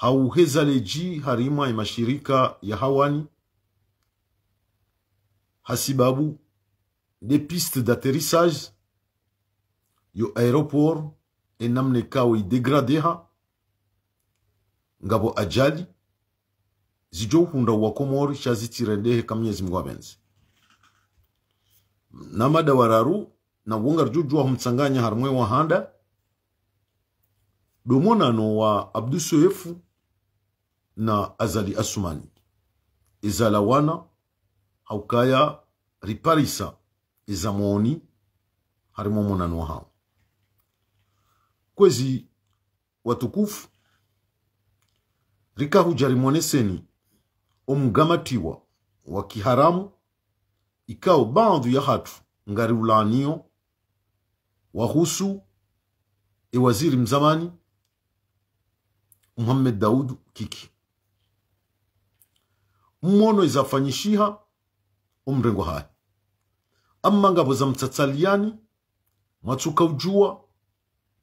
hauhezaleji harima ya mashirika ya hawani hasibabu de piste d'atterrissage yo aéroport enamne kawe degradeha ngabo ajali zijohunda wa komori shazitirendehe ka myezi mngu namada wararu na wonga rjujwa humtsanganya handa wahanda domonano wa abdusoefu na azali asumani ezala wana haukaya riparisa eza moni harimo monano hawo kwezi watukufu rikahuja rimwoneseni omugamatiwa wa kiharamu ikao baadhi ya hatu ngari ulaniyo wahusu ewaziri mzamani Muhammad Daud Kiki mmono izafanyishiha umrengo hayi amma ngabo za mtsatsaliani mwatsukaujua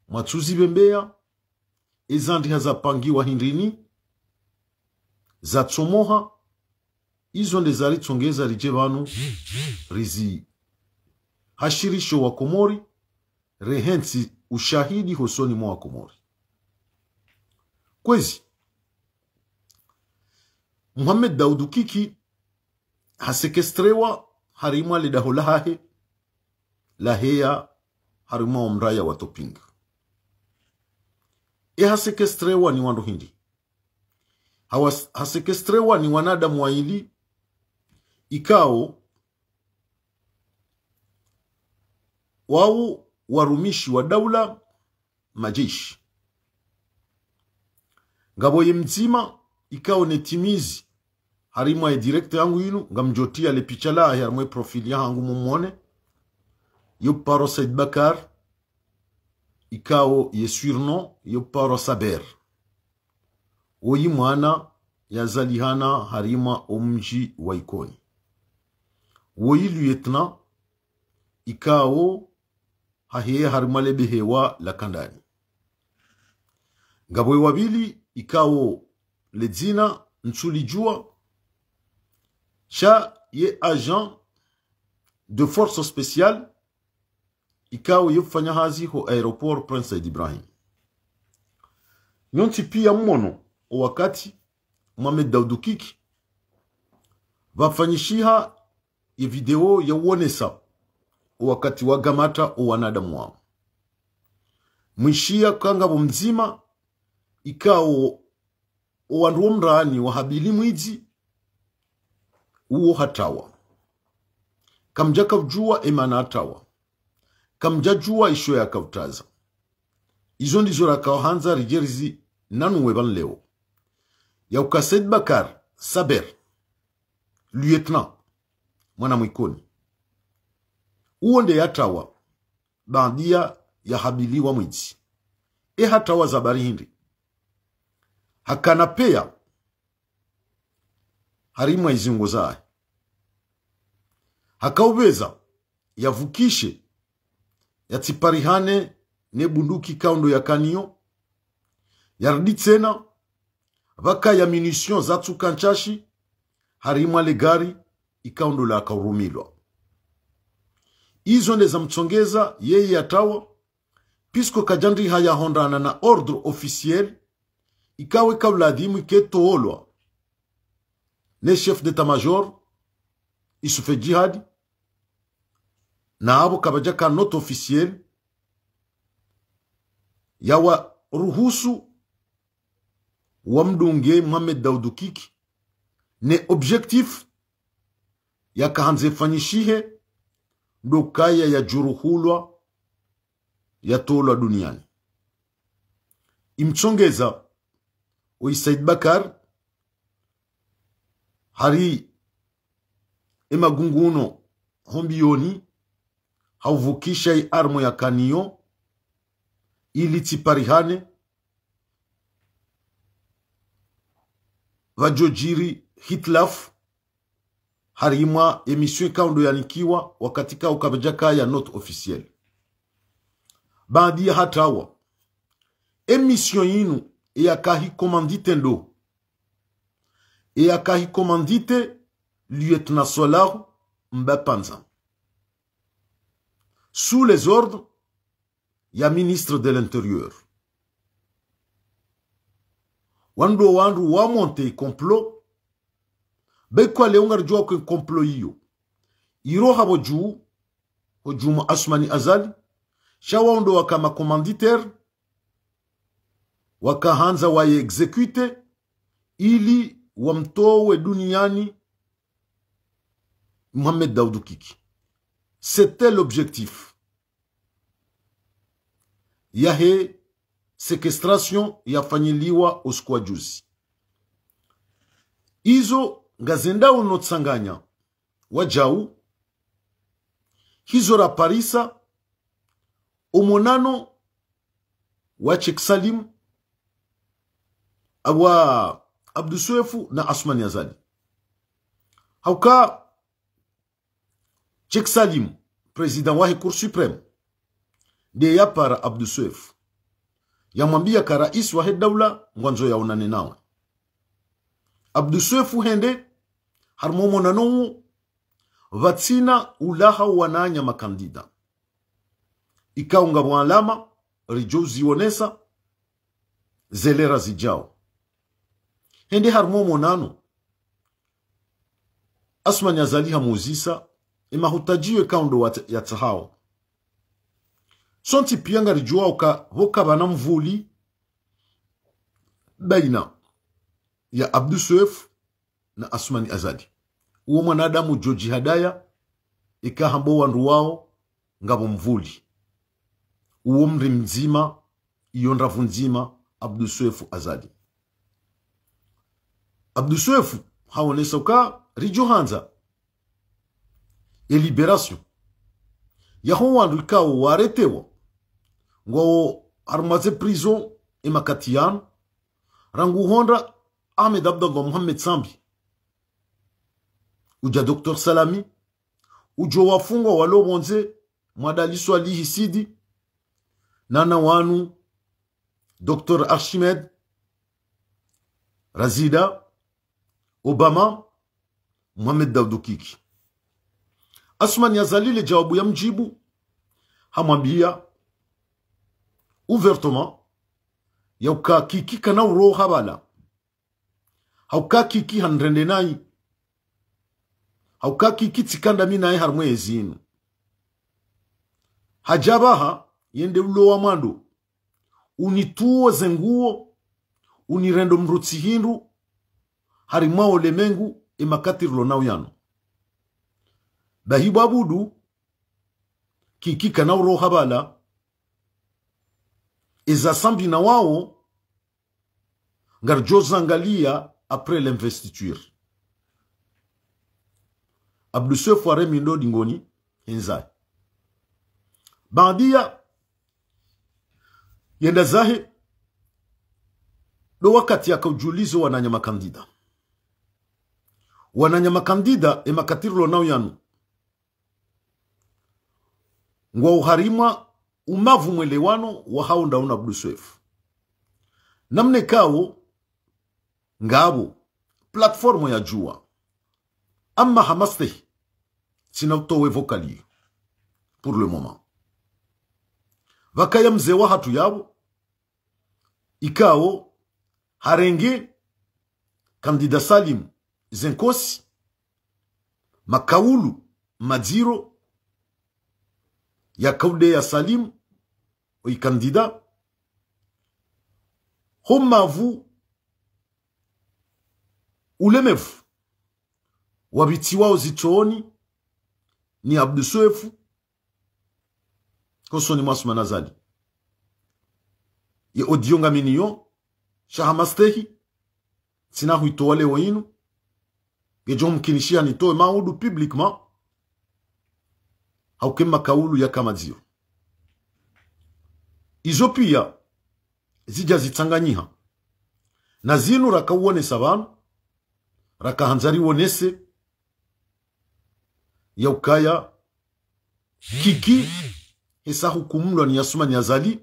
mwatsuzibembeya iza ndiha zapangiwa hindini zatsomoha izo nde zaritsongeza rije rizi hashirisho wa komori rehensi ushahidi hosoni mwa komori kwezi Muhammad daudu Kiki hasekestrewa harima lidaho la laheya harima omraya watopinga ehasekestrewa ni wandu hindi hasekestrewa ni wanadamu waili ikao wao warumishi wa daula majeshi ngavoye mzima ikao netimizi harimo e direct yangu yinu ngamjotia le picha lahe harimo profili yangu mumone paro Said Bakar ikao ye surno yo paro Saber oyi mwana yazalihana harima omji wa Ikoni woyi lieutenant ikao hahe harima behewa la kandani ngabwe wabili ikao ledzina nsulijua cha ye agent de force spéciale ikawa yofanya hazi ho aeroport Prince Said Ibrahim nyonti pia mmono wakati Mohamed Daoud Kiki vafanyishiha video yawonesa wakati wagamata uwanadamu wao mwishia kangabo mzima ikawo owandu womrani wahabili mwiji uwo hatawa kamja kavjua emana atawa kamja jua isho yakavutaza izo ndizo rakawahanza rijerizi nanuwe banlewo yaukased bakar saber lieutenant mwana mwikoni uwo nde yatawa bandia yahabiliwa e ehatawa zabari hindi hakana peya harimwa izingo zayo hakaubeza yavukishe yatiparihane ne bunduki kaundo ya kanio yarudi tsena vaka ya za zatsuka nchashi le gari ikaundo la kaurumilwa izo ndeza mtsongeza yeye yatawa pisko kajandri hayahondana na ordre officiel ikaweka uladhimu iketoolwa les chefs d'état-major font Djihad naabo Abu Kabajaka notre officiel ruhusu wamdunge Mohamed Daoud Kiki ne objectif yakahanze fanyishihe dokaya yajuruhulwa yatolwa duniani imchongeza Oisaid Bakar hari emagunguno hombioni hauvukisha armo ya kaniyo ili tsiparihane vajojiri hitlaf harima emission kaundo yanikiwa wakati ka kabajaka ya not officiel baadi ya hatawa emission yinu eyaka hikomanditendo et akahikomandite lieutenant Solar Mbapanza. Sous les ordres, il y a ministre de l'Intérieur. Wando wandu wa monte complot, le leongar jua kwen complot iyo. Iro habo juu, hojuma Asmani Azali, shawa wando wakama wa wakahanza wa exécuter, ili wamtowe duniani Mohamed Daoudou Kiki. C'était l'objectif. Yahe séquestration yafanyiliwa usiku juzi. Hizo ngazenda unotsanganya wajau hizo raparisa umonano wa Cheksalim awa Abdu na asmani azali Hauka Chek Salim, president wahi Cour Supreme, ndiye yapara abdusuefu Suefu yamwambia ka rais wahe daula ngwanzo yaonane nawe Abdu hende harmomona nowu vatsina ulaha wananya makandida ikaunga mwalama rijo zionesa zelera zijao hende har momonano asman yazali hamuzisa emahutajiwe kaundo yatsahao sonti pia ngarijuwa uka hokaba bana mvuli baina ya Abdu Suef na Asmani Azadi uwo mwanadamu Joji Hadaya ikahambo wandu wao ngabo mvuli uwo mri mzima iyo nravu nzima Abdu Suef Azadi Abdoussouf, Hawane uka Rijohanza. Et libération. wandu Ruka waretewa arrêté ou. Ngo armaze prison et makatian. Rangu Honda, Ahmed Abdango Mohamed Sambi. Uja dr Salami. Ujo wafungwa walobonze mwadaliso alihi sidi. Nana wanu. Docteur Archimed. Razida. Obama, Mohamed Daoud Kiki. Asman le jawabu ya mjibu hamwambia ouvertement yauka kiki kana uro habala hauka kiki handrende nai hauka kiki mina minaye harmwe ezinu hajabaha yende ulo wa mwandu unituo zenguo unirendo mruti hindu harima olemengu emakatirilo nao yano bahibu abudu kikika nao roha eza sambi na wao ngarjozangalia après l'investiture abdusef aremindo dingoni henzai bandia yenda zahe do wakati akaujulizo wananya makandida wananyamakandida emakatirilo nau yanu ngwa uharimwa umavu mwelewano wahau ndauna bduswefu namne kawo ngabo platformo ya jua ama hamaste sinatowe vocali pour le moment vakaya mzee wa hatu yabo ikawo harenge kandida salimu Zenkosi, Makaulu, ya kaude ya Salim, oui candidat. Homavu, Ulemevu, wabitiwa zitooni ni Abdusoefu, Kosoni Mwasumana Zali. Ye odionga miniyo, Shahamastehi, Sinahu itoa inu, Gejo mkinishia nitoe maudu publiquement kema kaulu zio. izo pia zijya zitsanganyiha na zinu rakauonesa hanzari rakahanza Ya yaukaya kiki hesa hukumulwa ni yasuma ni Ya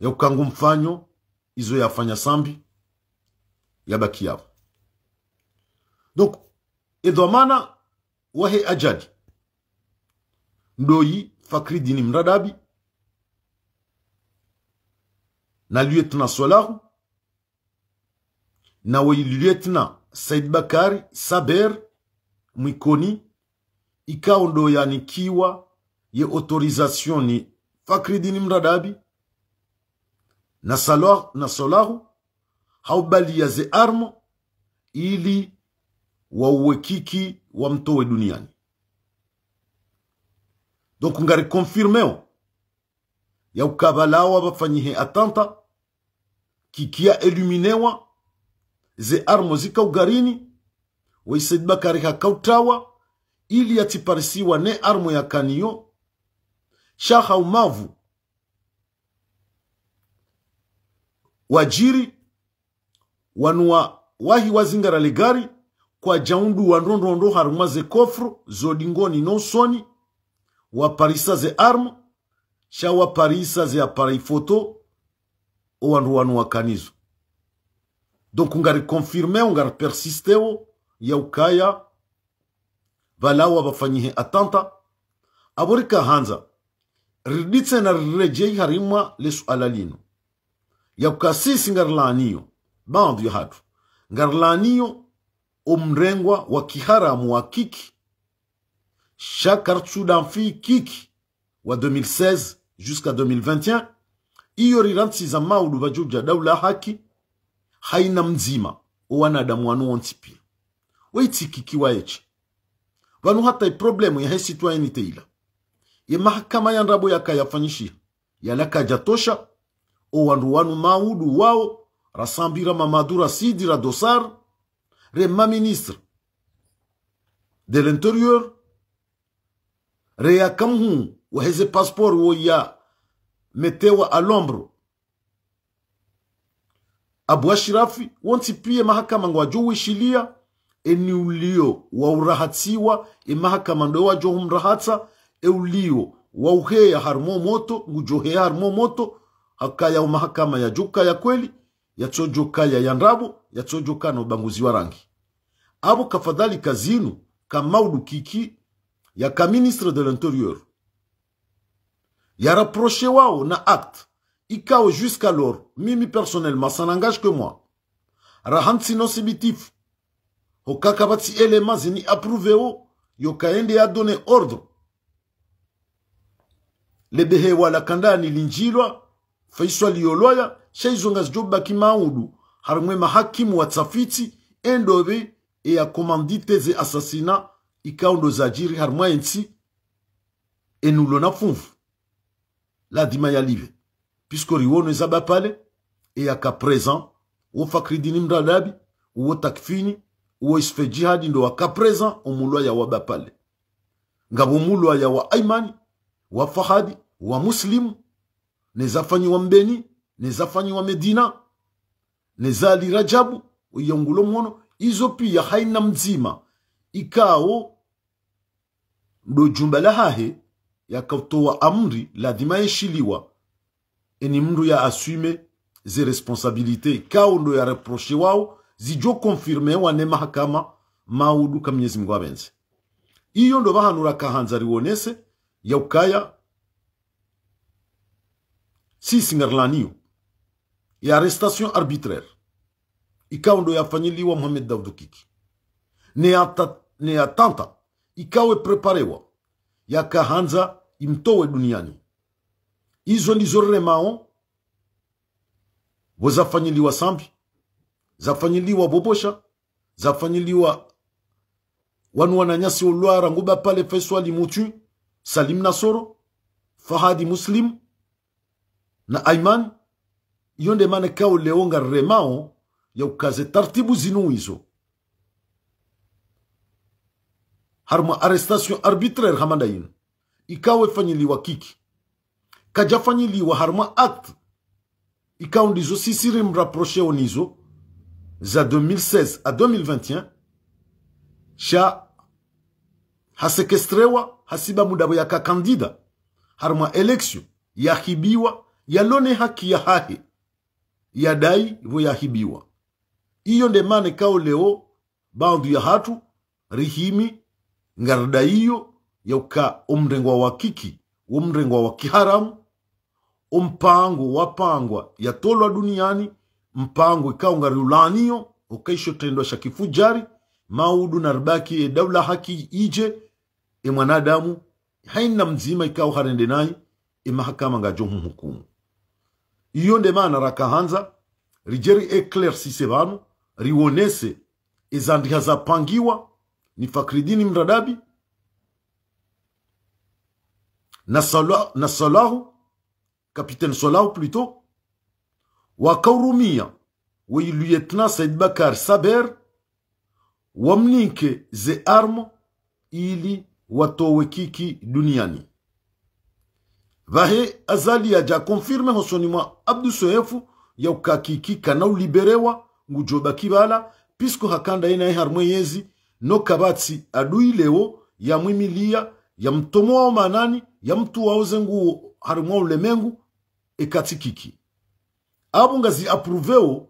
yaukangu mfanyo izo yafanya sambi yabaki yavo إذا مانا وهي أجاد ndoyi fakri dini mradabi na lieutenant solahu na wei lieutenant said bakari saber mwikoni ikao ndoyanikiwa ye autorisation ni fakridini mradabi na, salahu, na solahu ya ze armo ili wa uwekiki wa mtowe duniani donc ngari konfirmeo ukavalawa bafanyihe atanta kikia eluminewa ze armo zikaugarini waisedi kareha kautawa ili yatiparisiwa ne armo ya kaniyo shaha umavu wajiri wanua wahi wazingara ligari kwa jaundu wa ndondondo haruma ze kofru zodingoni wa parisa ze arme sha parisa ze aparai foto owandu wanu wakanizo donc ungarikonfirme ungaripersistewo yaukaya valawa bafanyihe atanta avorika hanza riditse na rirejei harimwa lesuala lino yaukasisi ngarilaniyo bandu yahatu ngarilaniyo omrengwa wa kiharamu wa Kiki, chaque Archou d'Amphi Kiki, wa 2016 jusqu'à 2021, iyorirantizama uluvajo bja daula haki haina mzima owanadamu wanu wontipia weitikikiwa eche vanu hata iproblemu yahe sitwayenite teila ye mahakama ya nrabo yakayafanyishiha yalakajatosha owandu wanu maudu wao rasambira mamadura sidira dosar Réma ministre de l'intérieur, Réa Kamhoun, ou heze passeport ou ya metewa à l'ombre. Abwa ou wanti pie mahakama ngwajowi shilia, eniulio wa urahatiwa, e mahakama ndowa johum rahata, eulio wa uhea harmo moto, ngujohea harmo moto, hakaya mahakama ya juka ya kweli, ya chojoka ya yandrabu, ya chojoka na ubanguzi wa rangi abo kafadhalika ka Kamaudu Kiki ya kaministre de l'intérieur ya rapproché wao na act ikao jusqu'alors mimi personnellement ça n'engage que moi rahantsino sibitif hokaka batsi elema zini approuvé o yokaende ya donné ordre behe wala kandani linjilwa faiswa liyolwaya shaizonga zijobaki maudu harumwe mahakimu wa endobe et ya commandite ze assassinat ikaundo za jiri l'on a enulona La dima ya live puisque riwo ne zaba pale eza bapale ka présent wo fakridini mralabi wo takfini wo isfe jihadi ndo ka présent omulwa ya waba pale. ngabo mulwa ya wa aimani wa fahadi wa muslimu wa mbeni ne wa medina ne zali rajabu yongulo mwono izo pia haina mzima ikao ndo jumba la hahe yakatoa amri lazima yeshiliwa eni mndu ya asume ze responsabilite ikao ndo ya reproche wao zijo konfirme wane mahakama maudu ka mnyezi mungu abenze iyo ndo bahanura kahanza riwonese si singarlaniyo ya arrestation arbitraire ikawa ndo yafanyiliwa Mohamed Daudu Kiki, neyatanta ikawe preparewa yakahanza imtowe duniani. Izo ndizo remao bo Sambi, zafanyiliwa Bobosha, zafanyiliwa wanu wananyasi Olwara nguba pale Faisal Mutu, Salim Nasoro, Fahadi Muslim na Aiman. Iyo nde maana kao leonga remao ya ukaze taratibu zinu hizo harma arrestation arbitraire hamanda yino ikawe fanyiliwa kiki kajafanyiliwa harma acte ikawa ndizo sisiri mraproche onizo za 2016 a 2021 sha hasekestrewa hasiba mudabo yaka kandida harma election yahibiwa yalone haki ya hahe yadai vo yahibiwa iyo ndemane kao leo bandu ya hatu rihimi ngarda iyo yauka umrengwa wa kiki umrengwa wa kiharamu umpango wapangwa yatolwa duniani mpango ikaungariulaniyo ukaisho tendo sha kifujari maudu narbaki e daula haki ije e mwanadamu haina mzima ikao harende nai e mahakama nga jomu iyo nde rakahanza rijeri eclaircise vanu riwonese izandika zapangiwa ni fakridini mradabi na, sala, na salahu kapitan salahu pluto wakaurumia wei lieutenant said bakar saber wamnike ze armo ili watowe kiki duniani vahe azali aja konfirme hosoni mwa abdu sohefu ya ukakikika na uliberewa ngujoba kibala pisko hakanda ina hari mwenyezi no kabatsi adui lewo yamwimilia wa manani yamtuwaoze nguwo hari mwa ulemengu ekatsikiki abo nga ziapruveo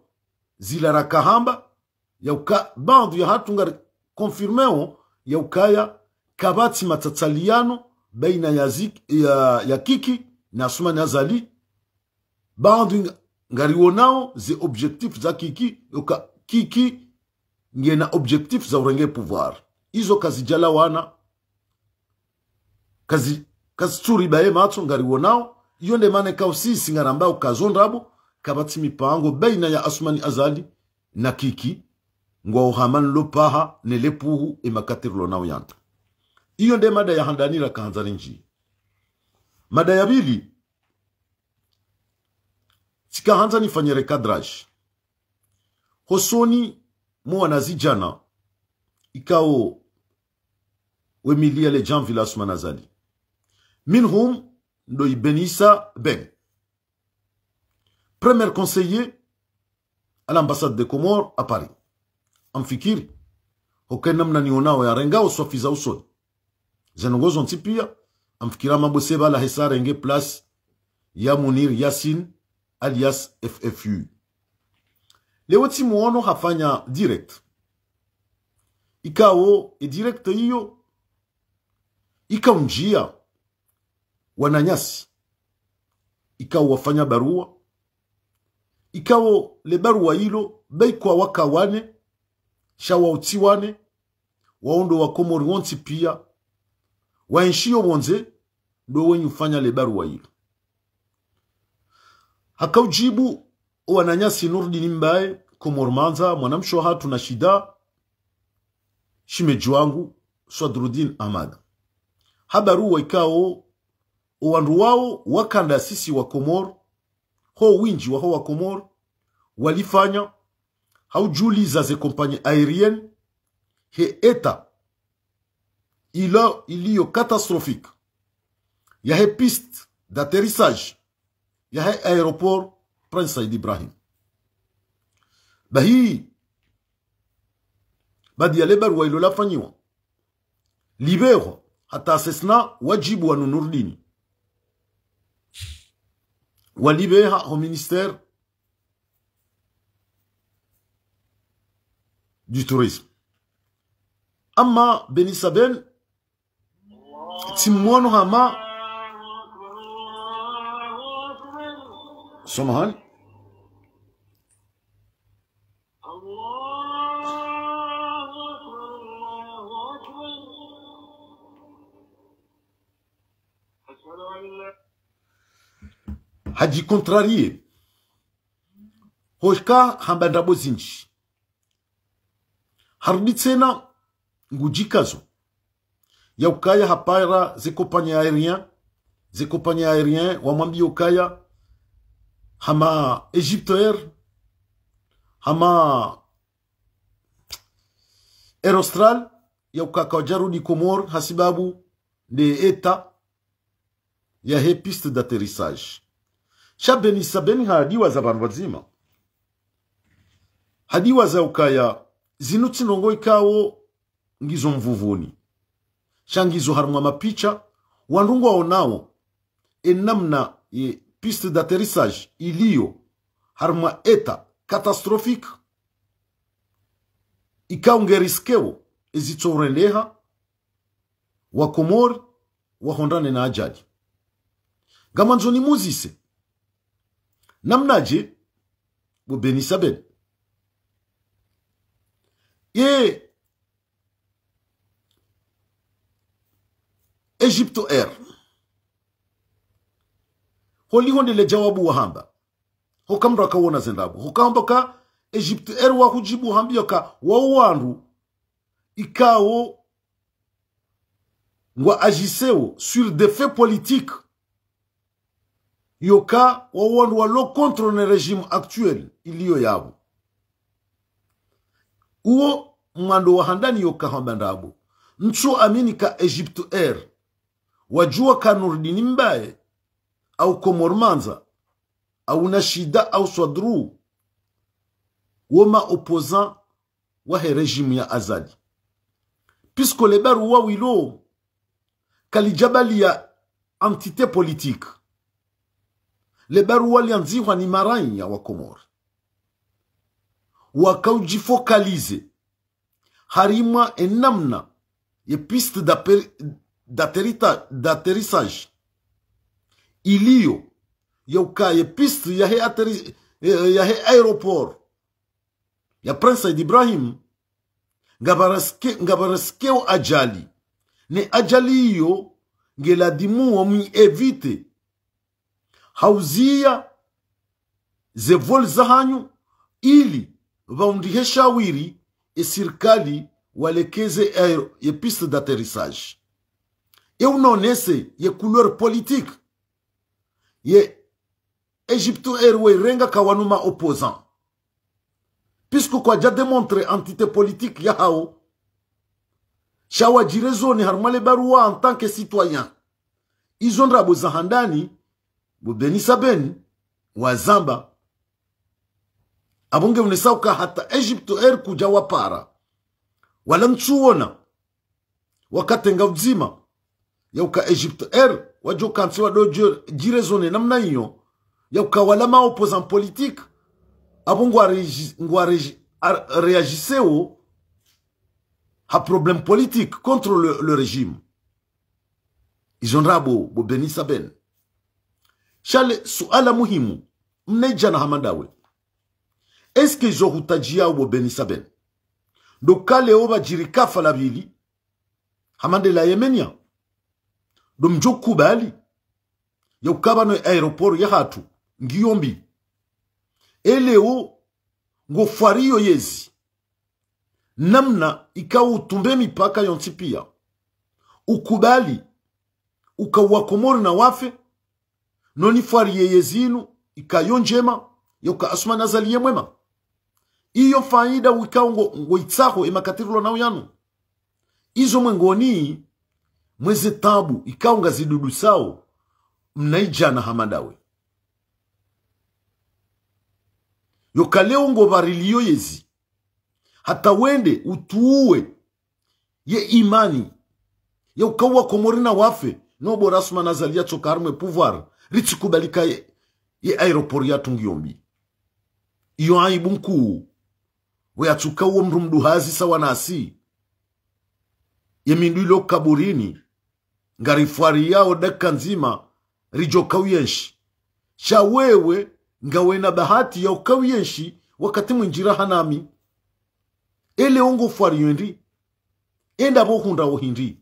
ya uka bandu ya hatu nga konfirmeo ukaya kabatsi matataliano baina ya, zik, ya, ya kiki na asumani azali bandu ngariwo nao ze objectif za kiki yoka kiki nge na objectif za urenge pouvoir izo kazi jala wana kazi kazi turi kazitsuribaye matso ngariwo nao iyo ndemane kausisi ngaramba ukazondrabo kabati mipango baina ya asmani azali na kiki ngwa uhamani lopaha nelepuhu emakatirilo nao yanta iyo nde mada ya handanira kanzari njii mada ya bili chikahanza nifanye rekadrage hosoni mo wanazijana ikao wemilia le jan vilas manazali minhum ndo ibenisa ben premier conseiller à l'ambassade de comore à Paris amfikiri hokena mnanionao yarenga uswafiza usoni zanongozo ntipia amfikira maboseba la hesarenge place ya munir yasin alias FFU. Leo timu hafanya direct. Ikao e direct hiyo ikaunjia wananyasi. Ikao wafanya barua. Ikao le barua hilo baikwa wakawane shawautiwane waondo wa Komori wonti pia waenshio wonze ndo wenye ufanya le barua hilo Hakaujibu wananyasi Nurdin Mbaye kumormanza mwanamsho hatu na shida shimeji wangu Swadrudin Amada habaru waikao wandu wao wakanda sisi wa Komor ho winji wa ho wa Komor walifanya haujuliza ze kompanyi aerien he eta ilo iliyo katastrofik ya he piste d'atterrissage yahay aéroport Prince Said Ibrahim Bahi, badia badi wa barua ilolafanyiwa libero hata sesna wajibu wanunuru Wa walibeha au ministère du tourisme ama benisaben timwono hama som han hajikontrarie hoshka ndabo zinji. harudi tena ngujikazo ya ukaya hapara ze compagnie aerien. ze compagnie aérien wamwambi ukaya hama Égypteur, hama Aerostral ya ukakajarudi Comore hasibabu de eta ya he piste d'atterrissage shabenisa beni hadiwaza abantu bazima hadiwaza ukaya zinu tsinongo ikawo ngizo mvuvuni shangizo harumwa mapicha wandungwawo nawo enamna piste d'atterrissage iliyo eta katastrofika ikaungeriskewo izitsoreleha wakomori wahondane na ajali ngama muzise namnaje benisabel ye egypto air holihondele jawabu wahamba hokamra akawona zendabu hokamba ka egypte erwa hujibu hambia ka wao wandu ikawo ngwa agiseo sur des faits politiques yoka wao wandu walo contre ne regime actuel iliyo yabo uwo mwando wahandani yoka hambandabu ntsu amini ka egypte air er. wajua ka nurdini mbaye au aukomormanza auna shida au swadru woma opposant wahe rejimu ya azadi pisko le baru wawilo kalijabali ya entité politique le baru ni marai ya wakomori wakaujifokalize harimwa enamna ya piste d'atterrissage iliyo yowka eh, eh, ya piste yahe atari yahe aeroport ya prince said ibrahim ngabarasikeo ajali ne ajali iyo ngeladimuwo muievite hauziya zevoli zahanyu ili vaundihe shawiri esirikali walekeze aero, ye piste d'aterrissage eunoonese ye couleur politique ye Egypto Airway renga kawanuma opposant puisque kwa ja démontré entité politique ya hao shawa jirezoni harumale barua en tant que citoyen izondra bozahandani bobenisa beni wazamba abonge unesauka hata Egypto Air kuja wapara wala nchuona wakatenga uzima yauka Egypto Air wajo kansela dojo jirezone namna hiyo ya ukawala ma opposant politique abo ngwa reagiseo ha problème politique contre le, le régime izondra bo benisa ben shale suala muhimu mneja na hamandawe eske zo hutajia bo benisa ben dokale oba jirikafa labili hamande la yemenia ɗum kubali yo kaɓano e aéroport yahatu ngiyo mbi ngo fariyo yezi namna utumbe mipaka yonsi pia ukubali ukawakomori na wafe noni fariye yezinu ikayo njema yoka asuma nazalie mwema iyo faida wikao ngo, ngo itsaho emakatirilo nao yanu izo mwengoni mweze tabu ikawa ngazidudu sao mnaijana hamadawe yokaleo ngovarilio yezi hata wende utuue ye imani ye ukaua komori na wafe nobo rasma nazalia tsokarmwe pouvoir ritsikubalika ye, ye aeroport yatungiombi iyo aibu nkuu weyatsuka uwo mndu mduhazi sawa nasi yemindu ilo kaburini ngarifwari yao dakika nzima rijokawiyenshi sha wewe nga wena bahati ya ukauyenshi wakati mwinjira hanami elewo fwari yendi enda bohunda hindi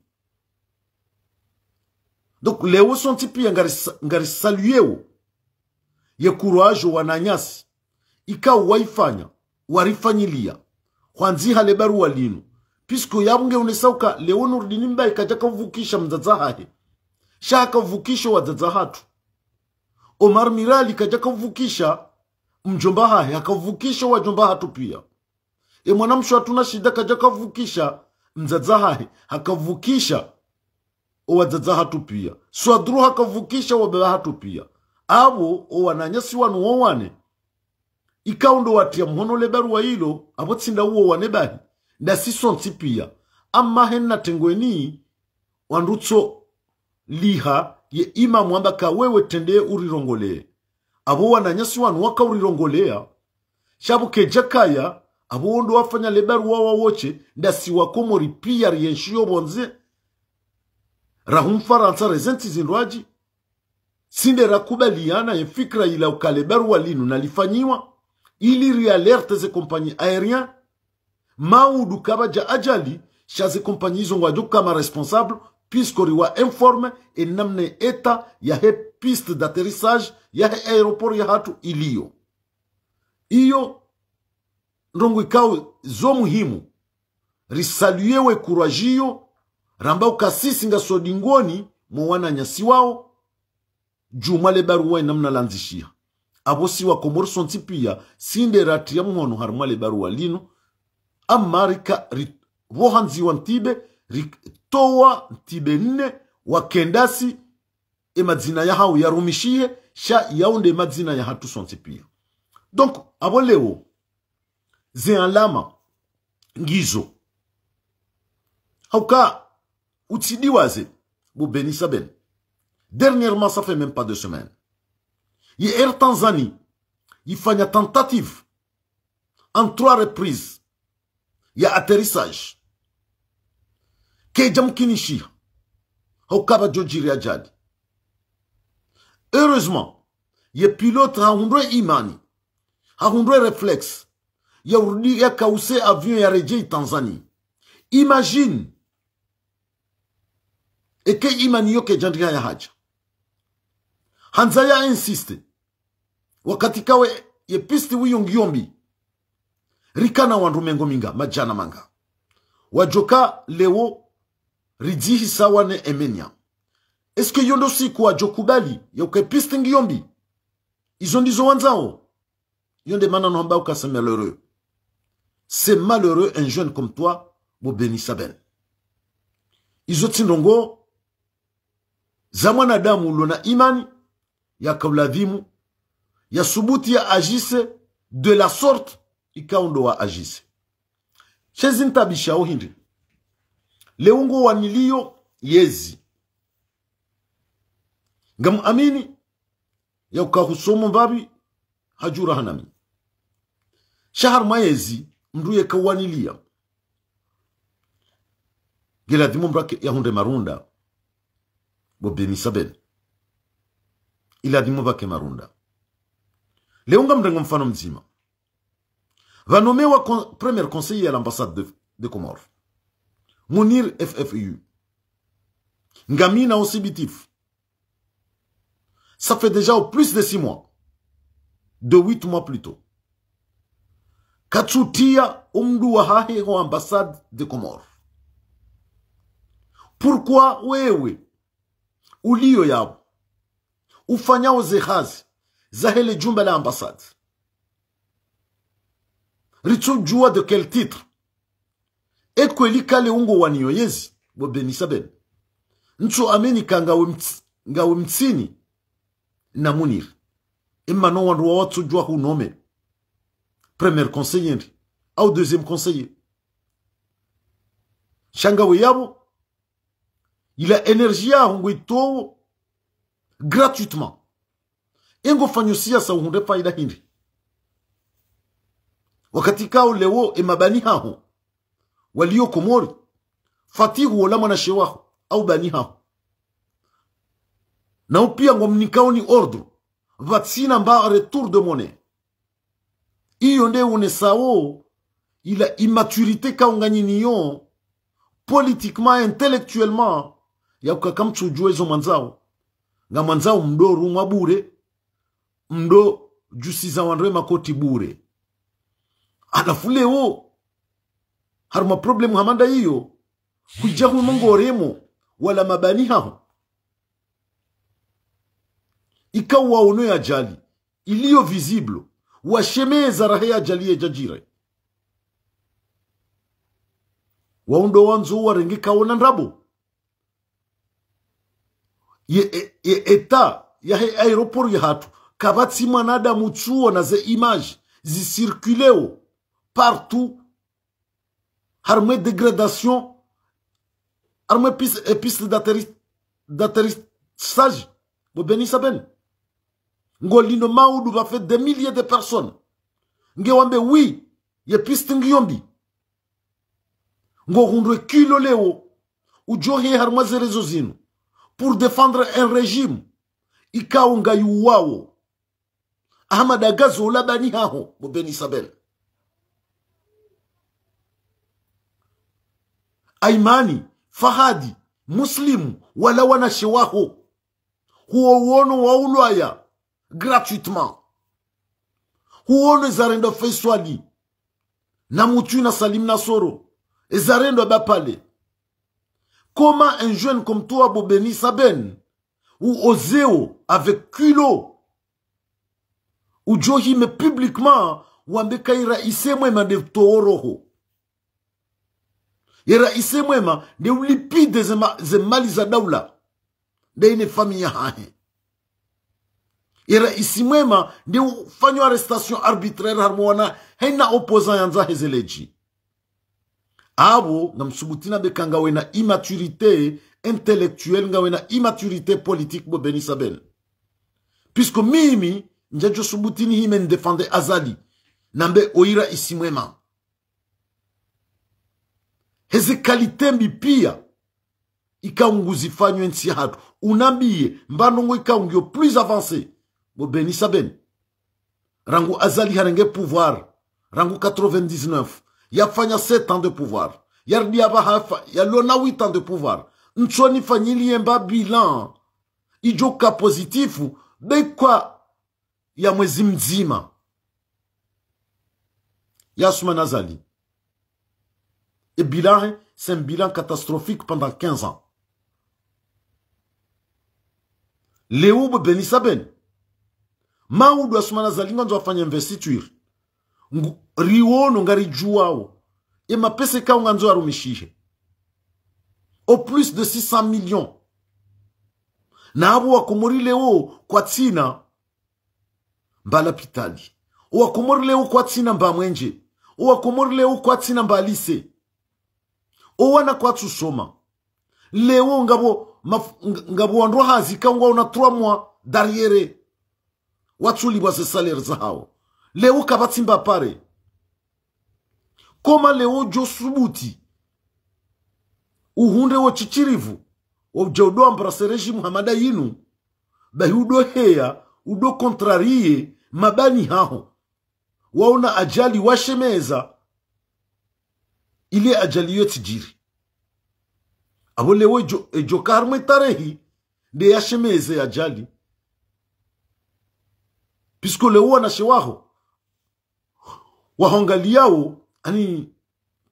donc lewo sonti pia ye risaluyewo wa nanyasi ikawo waifanya warifanyilia hale barua linu pisiko yabunge unesauka leono rudinimba ikajakavukisha mdzadzahahe shakavukisho wadzadzahatu omar mirali kajakavukisha mjomba hahe akavukisha wajomba hatu pia e mwana mshu hatuna shida kajakavukisha mdzadza hahe hakavukisha owadzadza hatu pia swadru hakavukisha wabeba hatu pia abo owananyasi wanu wowane ikaundo watia mhono lebaruwa ilo apotsinda uwo wanebahi nda siso ntsipia amahe natengweni wandutso liha ye imamu ambaka wewe tendee urirongole abo wananyasi wanu waka urirongolea shabuke jakaya abo wondo wafanya lebaru wawa woche nda siwakomori pia rienshiyo bonze faransa rezenti zindwaji sinde rakubaliana ye fikra ila ukalebaru walinu nalifanyiwa ili rialerte ze kompanyi aérien maudu kaba ja ajali shazi kompanyi izo ngwa ajye kukama responsable puisque riwa informe e namne eta ya he piste d'atterrissage aeroport ya hatu iliyo iyo ndongo ikao zo muhimu risaluyewe kurajiyo ramba ukasisi nga sodingoni mwana nyasi wao juma le baruwa e namna lanzishia abosi wa komoro sonti sinde ratia muhono harumale le baruwa lino amarika vohanziwa ntide towa Ntibe nne wakendasi e ya yahawe yarumishiye sha yaunde ya yahatu sonse pia donc abo leo zealama ngizo hauka utsidiwaze bubenisa ben dernièrement ça fait même pas deux semaines y air tanzanie yifanya tentative en trois reprises ya atterrissage keja mukinishia haukaba jojiri ya jadi heureusement ye pilote hahundwe imani hahundwe reflexe yaurudi yakause avion ya rejei tanzanie imagine eke imani yo kejandika ya haja hanza ya insiste wakati kawe ye piste wiyongiyombi rikana wandu mengo minga majana manga wajoka lewo ridzihi sawa ne emenya eske yondo siku ajokubali yaukaepistingi yombi izo ndizo wanzao yonde mana nohamba uka c'est malheureux c'est malheureux un jeune comme toi bobénisa ben izo tsindongo za mwanadamu ulo na imani ya kaulazimu ya subuti ya agise de la sorte ikawo ndo waagise chezintabishawo hindi leungo waniliyo yezi ngam amini yaukahusomo mbabi hajura hanami shahar mayezi mndu yekawanilia geladimo mbrake yahunde marunda bobemisaben iladimo vake marunda leunga mrengo mfano mzima va nommer wa premier conseiller à l'ambassade de, de Comores. Mounir FFU. Ngamina Osibitif. Ça fait déjà au plus de six mois. De huit mois plus tôt. Katsutia umdu au ambassade de Comores. Pourquoi wewe ulio yao ufanyao zehazi Zahele hele jumba la ambassade ritsojua de quel titre e kweli kale ungo wanioyezi bobenisa bene ntso amenika ngawe mtsini na muniri imano wandu hu nome premier conseiller ndi au deuxième conseiller shangawe yabo ila energia yaho ngo itowo gratuitement ingo fanyo siasa uhunde faida hindi wakati kao lewo emabani haho walio komori fatihu wola mwanashe waho au bani haho nao pia ngo mnikao ni ordre vatsina mba retour de monnaie iyo nde une sao ila immaturité kaongani niyo politiquement intellectuellement ya kukakamtsujua izo mwanzao nga mwanzao mdo rumwa bure mdo jusiza wandwe makoti bure alafu leo hari maproblemu hamanda iyo hujahu mongoremo wala mabani haho ikawa ono ya jali iliyo visible washemeza rahe ya jali yejajire waundo wanzo warenge kaona ndabo ye, e, ye eta ya aeroport hatu kabatsi mwanadamu chuo na ze image zisirkuleo partout. Armée dégradation, armée piste et piste d'atterrissage. Ngolino Maoudou va faire des milliers de personnes. Ngewambe, oui, des piste ngiombi. Ngorundre kilo ou johi pour défendre un régime. Ika ngayuwao. Ahmad Agazo labani haho, Aimani, Fahadi, Muslimu wala wanashe waho huo uono waulwaya gratuitement huono ezarendo faiswali na mutu na salim na soro ezarendo abapale koma un jeune comme toi bobeni saben ou oseo avec culot ujohime publiquement wambekaira isemwe mande tooroho ye raisi mwema ndi ulipide ze mali za daula fami famiya hahe ye raisi mwema ndi ufanyo arrestation arbitraire harimo wana hena opposant ya nzahe zeleji abo ah nga msubutina beka nga wena imaturite intelektuel nga wena imaturite politik bo benisabel sabel mimi njajo subutini hime ndefende azali nambe oira isi mwema heze kalite mbi pia ikangu zifanywe nsi hatu mbanongo ikangu yo plus avancé Bo beni rangu azali harenge pouvoir rangu 99 yafanya 7 ans de pouvoir yardi abahafa Yalona 8 ans de pouvoir fani fanyilie mba bilan ijoka positifu bekwa ya mwezi mzima yasuma nazali et bilan, c'est un bilan catastrophique pendant 15 ans. Leoub Benisaben. Maoud Asumana Zalinga faire afanye investiture. n'gari ngarijuao. Et ma PCK nganzo arumishishe. Au plus de 600 millions. Na abu wakumuri leo kwa tina mba lapitali. Wakumuri leo kwa tina mba mwenje. O leo kwa tina mba lise. owana kwatusoma lewo ngabo ngabo wandu hazika ngwa na 3 mois derrière watsulibwa ze salaire zao lewo kabatsimba pare koma lewo josubuti uhunde wo chichirivu objaudoambra serejimu hamada yinu bahi udo udokontrarie mabani haho waona ajali washemeza ile ajali yote jiri abo lewo ejo, ejo eh, tarehi de yashemeze ajali pisko lewo wanashewaho wahongaliao ani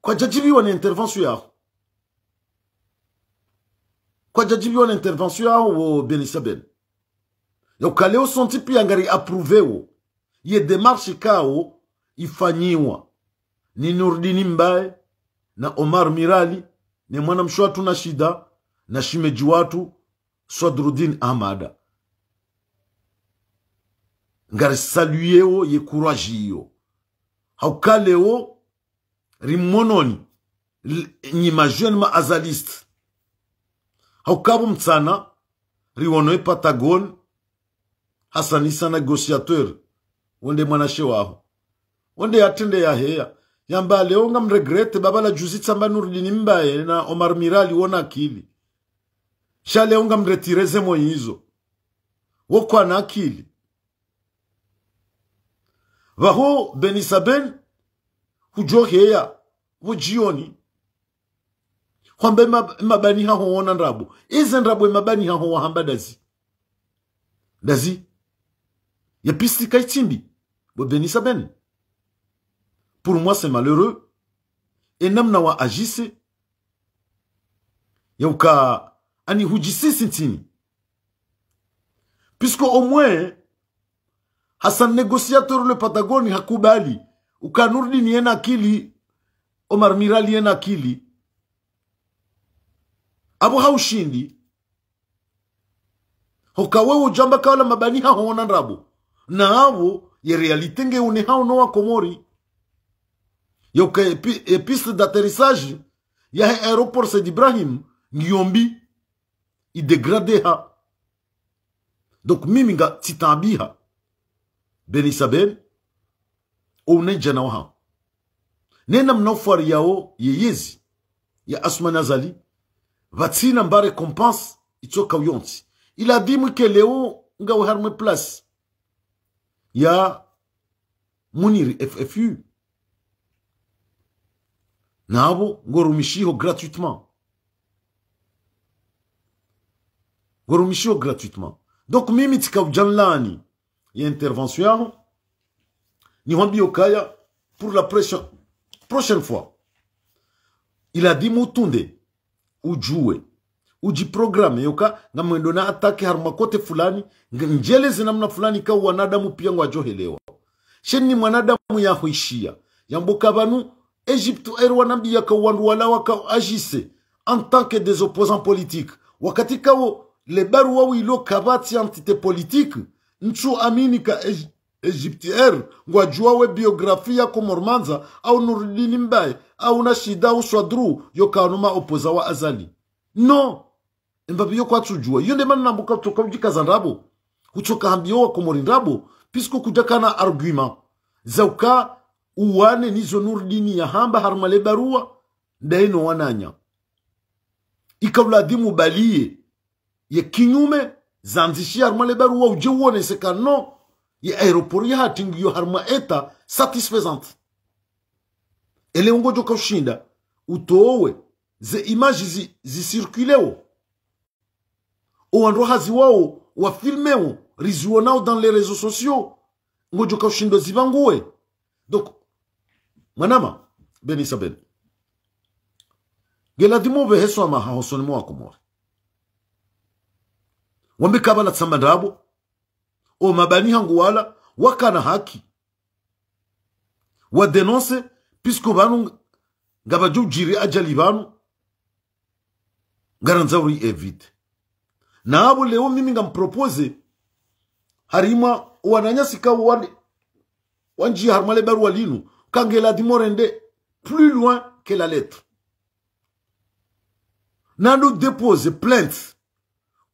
kwa jajibi na intervention yao kwa jajibi na intervention yao wo benisabel yokaleo sonti pia ngari approuveo ye demarche kao ifanyiwa ni nurdini mbaye na Omar Mirali ni mwanamshwatu na shida na shimeji watu Swadruddin Ahmada ngari saluyewo ye courage haukaleo haukalewo rimononi nyima jeune ma azaliste haukabu mtsana riwonoe patagon hasanisa negociateur wende wonde mwanashe waho wonde yatende yaheya yamba leo ngamregrete baba la juzitsa mba nurdini mbaye na omar mirali wona akili sha leo ngamretireze moyizo woko ana akili vaho benisaben hujoheya wojioni kwambe mabani haho wona ndabo ize ndabo mabani haho wahamba dazi dazi yapisika ichimbi bobenisaben Pour moi, c'est malheureux. Et namna wa agisse. Yauka ani hujisi sintini. Puisque au moins, Hassan négociateur le Patagoni hakubali. Ukanurdi niena akili. Omar Mirali yena akili. Abo haushindi. Hokawewe ujamba kawala mabani hao ndabo Na avo ye realite ngeune hao noa komori. Yo que piste d'atterrissage Ya aéroport Said Ibrahim il dégradé ha hein. donc mimi nga titambi ha hein. beni saben oune janaw ha hein. nena mnofar yao ya asmanazali, Azali vatsina mba récompense itsoka il a dit que leo nga place ya muniri FFU nabo ngo gratuitement. Ngo gratuitement. Donc mimi lani. ya intervention yao ni Okaya pour la pression. prochaine fois. Il a dit ou ujue programme. yoka nga ndo na atake haruma kote fulani njeleze namna fulani ka wanadamu pia ngwajohelewa sheni mwanadamu ya huishia banu Egypte airwanambia kawandu waka kaagise en tant que des opposants politiques wakati kawo baru wawu ilo kabati entité politique nchu amini ka Egypte egyptier ngwajuawe biografia komormanza au nurudini mbaye au na shida au swadru yokanuma opoza wa azali no mbabi yo kwatsujua iyo ndemana nambuka tokajikaza wa utsokahambio Pisiko kujaka na argument zauka uwane nizo nur dini ya hamba harumale barua ndaeno wananya ikauladhimu balie ye kinyume zanzishi harumale barua uje uonesekana no ye aeroport yahatingiyo haruma eta satisfaisante ele kaushinda utowe ze imaji zi, zisirkulewo owandu hazi wawo wafilmewo riziwonao dans les réseaux sociaux ngojo kaushindo zivanguwe donc manama beni saben geladimo be ama hahosoni hosonimo akomore wambi kabala ndabo o mabani hangu wala wakana haki wadenonse pisko banu ngabajujiri ajali banu ngaranzauri evite na abo leo mimi ngampropose harima wananyasikawo wanjia harumale barua linu Kangela Dimorende plus loin que la lettre. nous déposons plainte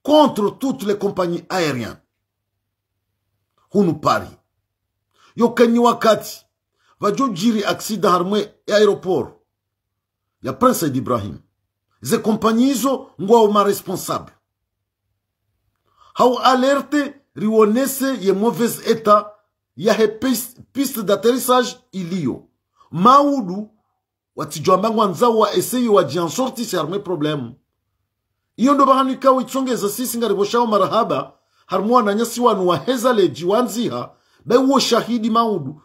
contre toutes les compagnies aériennes. Hunu pari. ni wakati. Vajo jiri accident à l'aéroport. aéroport. Ya Prince Ibrahim. Ze compagnies sont ngwa responsables. responsable. Hau alerte riwonese ye mauvais état yahe piste d'atterrissage iliyo maudu watijwambangu wa waeseyi wajiansortise harume problemu iyo ndo bahanikawo itsongeza sisi ngariboshawo marahaba harumu wananyasi wanu waheza leji wanziha baiwo shahidi maudu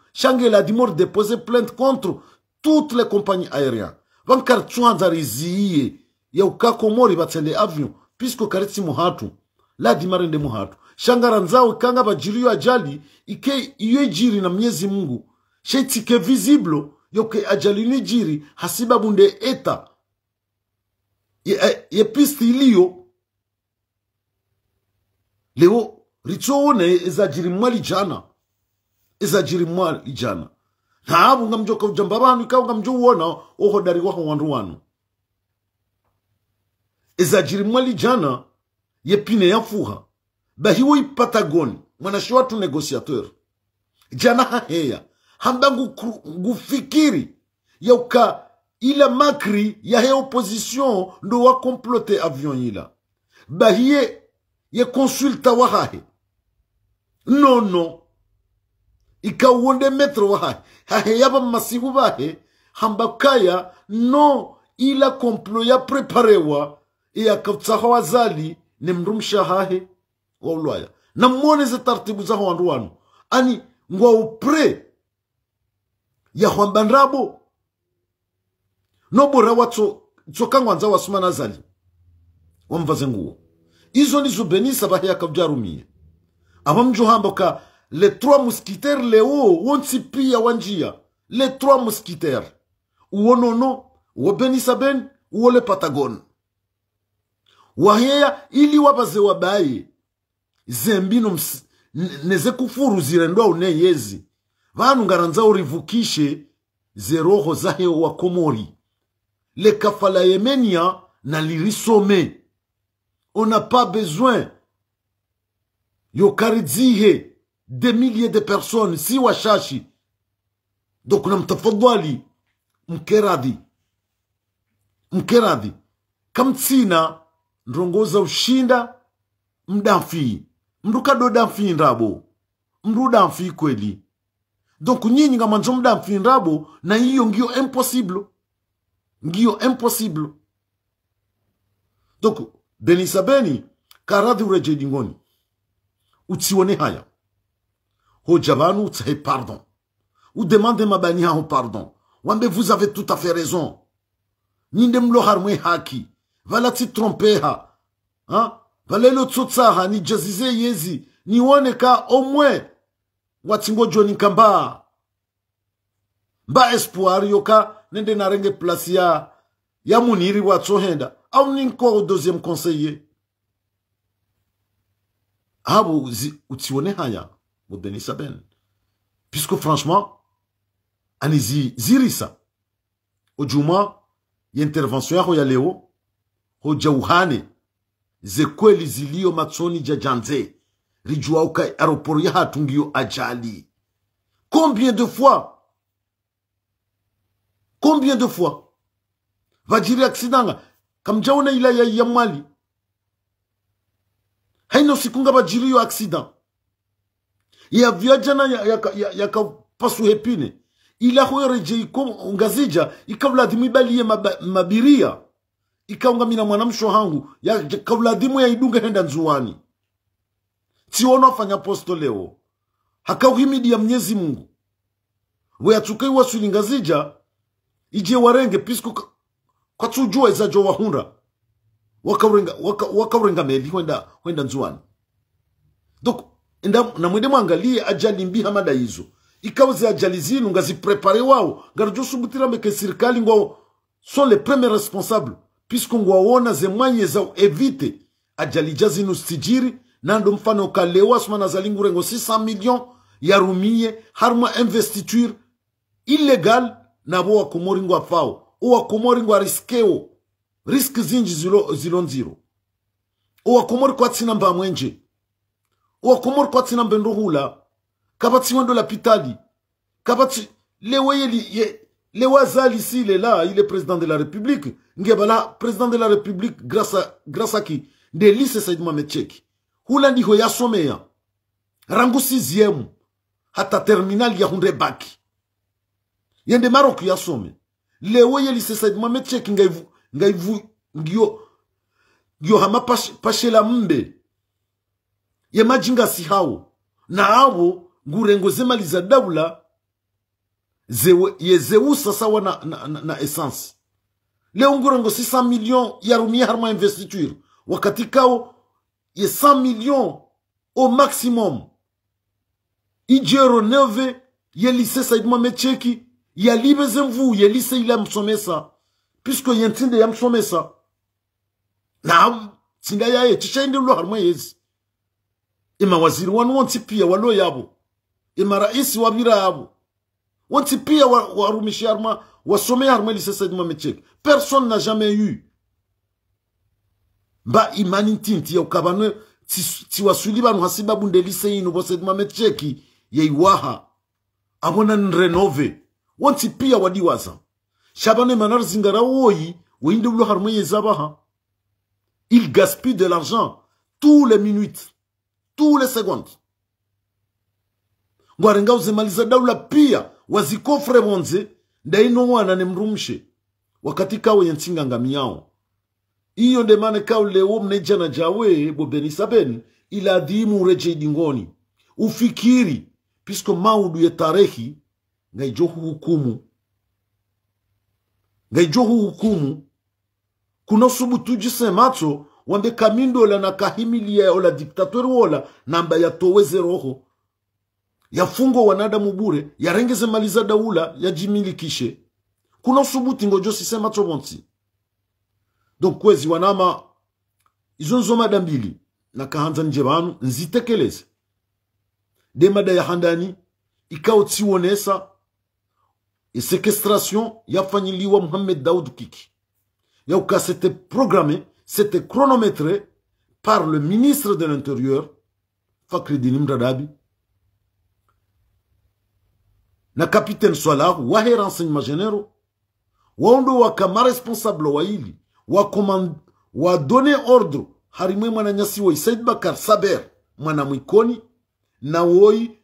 la dimor depose plainte contre toutes les compagnies aériennes vankari riziye ya ukako mori batsende avion pisco karitsi muhatu la dimarende muhatu shangara nzawe kanga yo ajali ike iyo ijiri na mnyezi mungu shetike visiblo yoke ajali nijiri hasibabu nde eta ye eh, ye iliyo leo ritsoone ezajiri mwali jana jiri mwali jana abu nga mjoka ujamba banu ikawo nga mjouona ohodari wako wano eza ezajiri mwali jana yepine yafuha bahiwe patagoni mwanashe watu negosiateur jana haheya hamba ngufikiri yauka ila makri yahe opposition ndo wakomplote avion ila bahiye ye konsulta wahahe nono no. metro metre wahahe hahe yaba masihu bahe hamba kaya no ila komplo ya preparewa yakatsaho wazali ne mrumsha hahe wa ulaya na mmoneze taratibu zaho wandu wanu ani ngwa upre yahwamba ndrabo nobora watso tsokangwanza wasumana zali wamvaze nguwo izo ndizo benisa baheyaka byarumiye abamjohamboka le trois mousquitaires leo wontsipia wa njia le trois mousquitaires uwo nono uwo benisa ben uwo le patagone waheya ili wabaze wabaye zembino zire ndo auneyezi vanu ngaranza urivukishe zeroho zahe wa komori kafala yemenia na lirisome on n'a pas besoin yokaridzihe de milliers de personnes si washashi donc mtafadwali mkeradhi mkeradhi kamtsina ndrongoza ushinda mdafii mrukadoda mfinrabo mruda mfi kweli donc nyinyi ngama njo mda mfinrabo na hiyo ngiyo impossible ngiyo impossible donc denisabeni karadhi ureje dingoni utsione haya hoja utsahe pardon udemande mabani haho pardon wambe vous avez tout à fait raison nyinde mloharmwe haki valatsi trompeha ha? palelo tsotsara nijazize yezi nioneka omwe watsingojo ninkamba mba espoir yoka nende narenge plasi ya ya muniri watsohenda au ninkoro deuxième conseiller abo utsione haya mubenisa ben puisque franchement anizi zirisa ojuma ya intervention yako ya leo hojauhane ze kweli ja janze jajanze rijuauka aeroporo ya hatungio ajali combien de fois combien de fois vajiri accidanga kamjaona ila ya, ya mali haino sikunga vajiriyo accident ya vyajana yakapasuhe ya, ya, ya hepine ila reje rejeiko ngazija ikavladimibaliye mabiria ikaunga mina mwanamsho hangu ya kauladimu ya idunga henda nzuwani tiona afanya posto leo hakauhimidi ya mnyezi mungu weyatukai wasulingazija ije warenge pisku kwatsujua izajo wahunda wakaurenga waka, waka meli wenda hwenda nzuwani dok namwende mwangalie ajali mbi hamada hizo ikaweze ajali zinu ngaziprepare wao subutira meke sirikali ngwao sont les premiers responsable pisiko ngwawona zemwanye za evite ajalija zinu stijiri nando mfano kalewa sumana zalingu rengo 600 million yarumiye haruma investiture illegal nabo wa afao ngwa riskeo risk zinji zilo, zilo nziro kwa kwatsina mba mwenje uwakomori mbendo hula kabatsi wendo pitali kabatsi leweye li, ye, Le Wazal ici, il est là, il est président de la République. Ngebala, président de la République, grâce à, grâce à qui De lise Saïd Mohamed Tchek. Hulandi hoya sommeya. Rangu sixième. Hata terminal yahunde baki. Yende Maroc ya somme. Lewo ye lise Saïd Mohamed Tchek ngaivu, ngaivu, ngio, ngio hama pashe la mbe. Ye majinga si hao. Na hao, ngurengo zema liza daula, zewe, ye zeus sawa na, na, na, na essence leo ngo 600 million yarumie harma investiture wakati kao ye 100 million au maximum ijero neve ye lise saidma mecheki libe zemvu ye lise ile yamsomesa pisko ye ntinde ntsinde yamsomesa na tinda ya ye chicha yaye chichaendelwa harma yezi ima waziri wanu wanti pia walo yabo ima raisi wabira yabo wanti arma, warumishia harma wasomea harma lisesajma mechek personne n'a jamais eu mba imani ti yaukabano tiwasuli vanhu hasi babunde liseino vosedma mecheki yeiwaha avona nrenove wanti pia wadiwaza shabane manarzinga rawoyi weinde ulo harma yezavaha il gaspille de l'argent tous les minutes tous les secondes ngwarengauzemaliza daula pia wazikofre bonze ne mrumshe wakati kawe yentsinganga miyao iyo mane kawe lewo mnejana jawe bobenisa ila iladhimu ureje dingoni ufikiri pisko maudu ya tarehi ngaijo hukumu ngaijo hukumu kuna subutu wande kamindo kamindola na kahimilia ola diktatori wola namba ya yatoweze roho yafungwa wanadamu bure yarengeze mali za daula yajimilikishe kuna subuti ngojo sisema tobonsi donc kwezi wanama izo nzomada mbili nakahanza nje bantu nzitekeleze ya handani demada yahandani ikaotsiwonesa esekestration yafanyiliwa Mohamed Daoud Kiki ya uka sete programmé sete chronométré par le ministre de l'intérieur Fakridini Mradabi na kapiteni swalahu wahe renseignement wa ili waka command waili wadone ordre harimwe mwananyasi woi said bakar saber mwana mwikoni na woi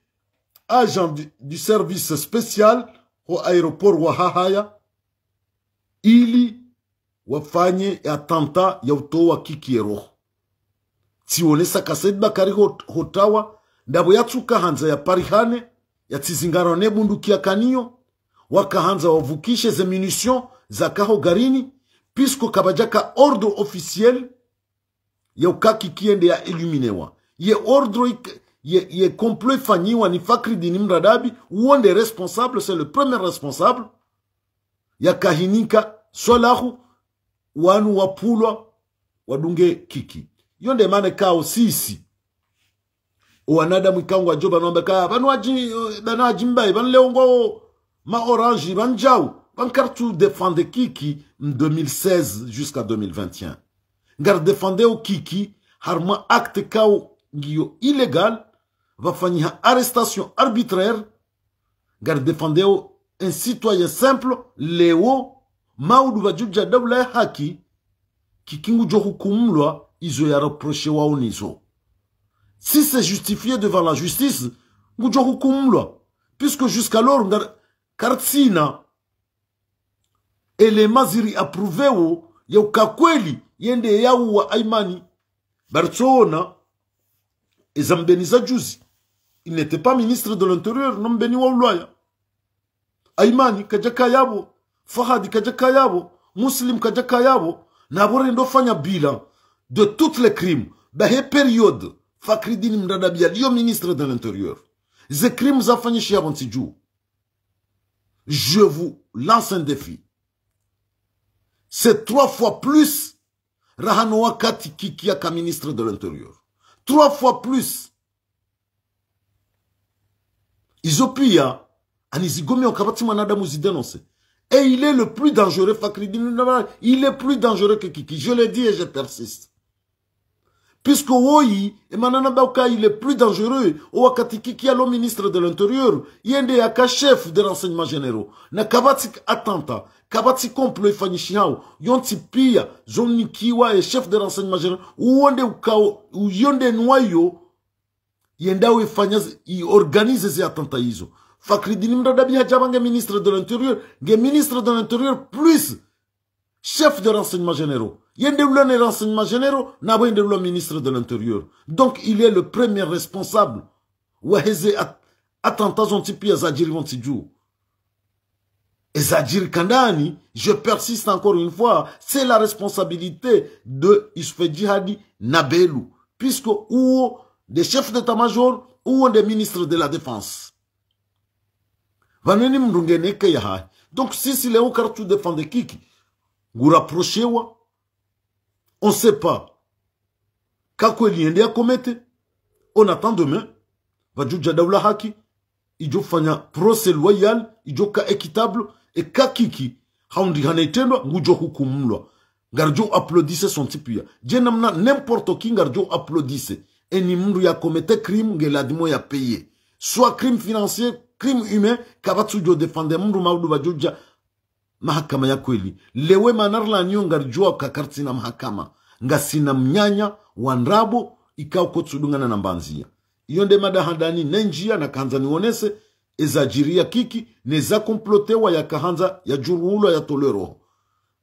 agent du, du service spécial ho aéroport wa hahaya ili wafanye atanta ya utowa wa tsione saka said bakari hot, hotawa ndabo yatsuka hanza ya parihane yatsizingaro nebundukia kaniyo wakahanza wavukishe ze munition kaho garini pisko kabajaka ordre officiel ukaki kiende ya illuminewa ye ordre ye, ye complot fanyiwa ni dini mradabi uonde responsable c'est le premier responsable yakahinika solahu wanu wapulwa wadunge kiki yo nde maana kao sisi wanada mwikango ajo banombe ka banu aji eh, banu aji mbai banu leongo ma orange banu jau banu kartu defende kiki en 2016 jusqu'à 2021 ngar defende o kiki harma acte kao ngiyo illegal vafanyiha arrestation arbitraire ngar defende o un citoyen simple leo maudu vajubja daula ya haki kikingu jo hukumulwa izo ya reproche wao nizo Si c'est justifié devant la justice, puisque jusqu'alors, Kartsina et les Maziri qui ont yende yau wa Aimani, bartouna et Zambeniza Zadjouzi. Il n'était pas ministre de l'Intérieur, non beni Waulaya. Aïmani Kajakayabo, Fahadi Kajakayabo, Muslim Kajakayabo, n'aborendo fanya bilan de tous les crimes, dans cette période, Fakridine Mdadabia, le ministre de l'Intérieur. Zekrim jour. Je vous lance un défi. C'est trois fois plus Rahanoa Katikikia qu'un ministre de l'Intérieur. Trois fois plus. Izopia, Anizigomi Et il est le plus dangereux, Fakridine. Il est plus dangereux que Kiki. Je le dis et je persiste. Puisque et Emanana il est plus dangereux. Ouakatiki, qui est le ministre de l'Intérieur, Yende Yaka, chef de l'enseignement généraux. Na Kabatik attentat, Kabatik Complot e Fanishiao, Yonti Pia, Johnny et chef de renseignement généraux, onde Ukao, ou Yonde Noyo, ou Fanyaz, il organise ces attentats Fakri Fakridini Mdadabi ministre de l'Intérieur, ministre de l'Intérieur, plus chef de renseignement généraux. Il y a des renseignements généraux, y a de ministre de l'Intérieur. Donc, il est le premier responsable. Waheze attentat ont tipi Zadir Vontidjou. Et Zadir Kandani, je persiste encore une fois, c'est la responsabilité de Isfe Djihadi Nabelu, Puisque ou des chefs d'état-major ou des ministres de la Défense. Donc, si c'est le cartou défendait qui, vous rapprochez-vous on sait pas. On attend demain. Vajou Jadaoula Haki. Ijo fanya procès loyal, ijo ka équitable, et ka kiki. Haundi hanaitendwa, ngujo hukumulwa. Garjo applaudisse son type ya. n'importe qui garjo applaudisse. Et ni mru ya commettre crime, geladimo ya payer. Soit crime financier, crime humain, kabatsujo défendre mru maudu vajuja mahakama ya kweli lewe manarla niyo ngarijua kakarti na mahakama ngasina mnyanya wa ikauko tsudungana na mbanzia iyo nde madahadani nenjia nakahanza nionese ezajiria kiki neza komplotewa yakahanza yajuruulwa yatolwe roho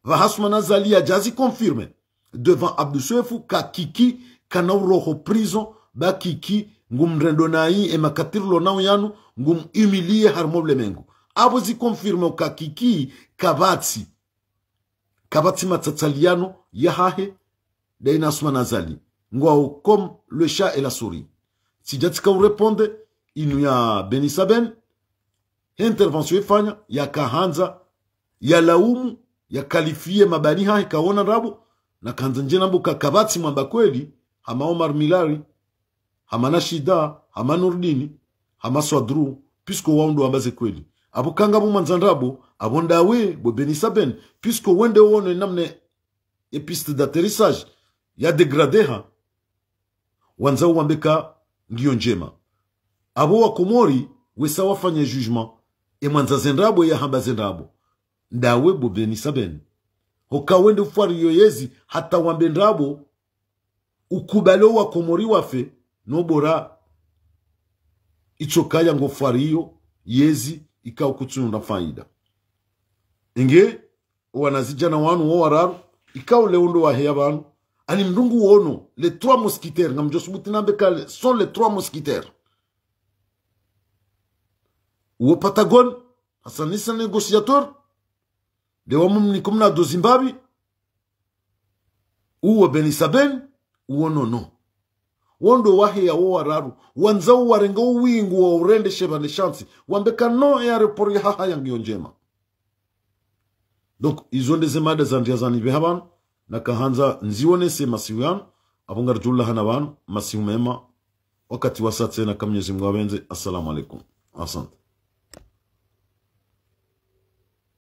vahasuma nazali yajazi confirme devant abdusefu kakiki kana uroho prison bakiki ngumrendo nayi emakatirlo nao yanu ngumumilie harimoble mengu abo zi abuzikkonfirime kakiki kabatsi kabatsi matsatsaliano ya hahe dainasuma nazali ngwao comme le chat et la souris sija tsikaurepondre inu ya benisaben intervention ifanya laumu ya kalifie mabani hahe kaona rabo na kanza njena nambo kakabatsi mwamba kweli hama omar milari hama nashida hama nurdini hama swadru pisko wao ndo ambaze kweli abukanga bumanzandrabu abondawe bobenisa ben puisque wende wone namne e piste d'atterrissage ya degradé ha wanzao wambeka ndiyo njema abo wa wakomori wesa wafanya jugement e mwanza emwanza ya yahamba zendrabo ndawe bo bobenisa ben hokawende ufwari yoyezi hata wambe ndrabo ukubalo wa wakomori wafe nobora ichokaya ngofwari iyo yezi ikaw kutsununda faida inge wanazijana wanu wo wararu ikaw leundo waheya banu ani mndungu wono le trois mousquitaires nga mjosubutinambe kale sont les trois mousquitaires wo patagon hasanisa négociateur de wamumni kumna do zimbabwe uwo benisabeni uwo nono wondo waheya wo araru wanzau warenga uwingu wa urende wambe kano ya eareporo yahaha yangiyo njema donc izo ndeze mada zandiazanive havanu nakahanza nziwonese masiu yanu apo ngaritullahana vanu masiu mema wakati wasatse kamnyezi mngu avenze assalamu alaikum asante